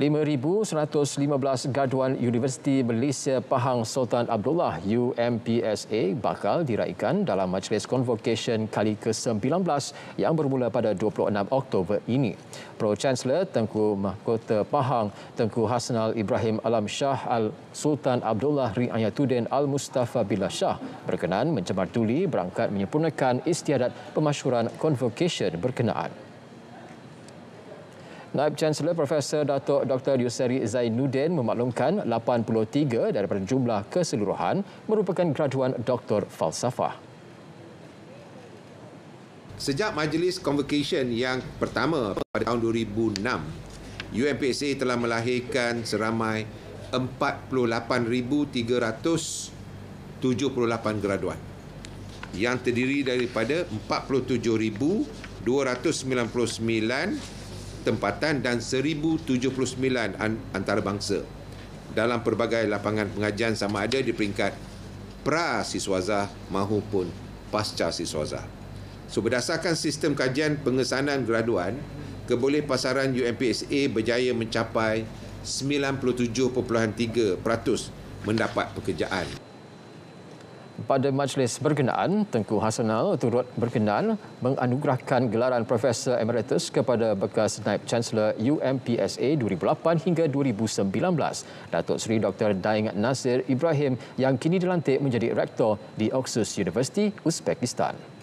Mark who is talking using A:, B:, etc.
A: 5,115 gaduan Universiti Malaysia Pahang Sultan Abdullah UMPSA bakal diraikan dalam majlis convocation kali ke-19 yang bermula pada 26 Oktober ini. Pro Chancellor Tengku Mahkota Pahang Tengku Hasnal Ibrahim Alam Shah Al Sultan Abdullah Riayatuddin Al Mustafa Billah Shah berkenan mencemar duli berangkat menyempurnakan istiadat pemasyuran convocation berkenaan. Naib Chancellor Profesor Datuk Dr. Yusri Zainuddin memaklumkan 83 daripada jumlah keseluruhan merupakan graduan Doktor Falsafah.
B: Sejak majlis convocation yang pertama pada tahun 2006, UMPSA telah melahirkan seramai 48,378 graduan yang terdiri daripada 47,299 graduan tempatan dan 1,079 antarabangsa dalam pelbagai lapangan pengajian sama ada di peringkat pra siswaza maupun pasca siswaza. So, berdasarkan sistem kajian pengesanan graduan, keboleh pasaran UMPSA berjaya mencapai 97.3% mendapat pekerjaan
A: pada majlis berkenaan, Tengku Hasanal turut berkenaan menganugerahkan gelaran Profesor Emeritus kepada bekas Naib Chancellor UMPSA 2008 hingga 2019, Datuk Seri Dr. Daeng Nasir Ibrahim yang kini dilantik menjadi Rektor di Oxus University, Uzbekistan.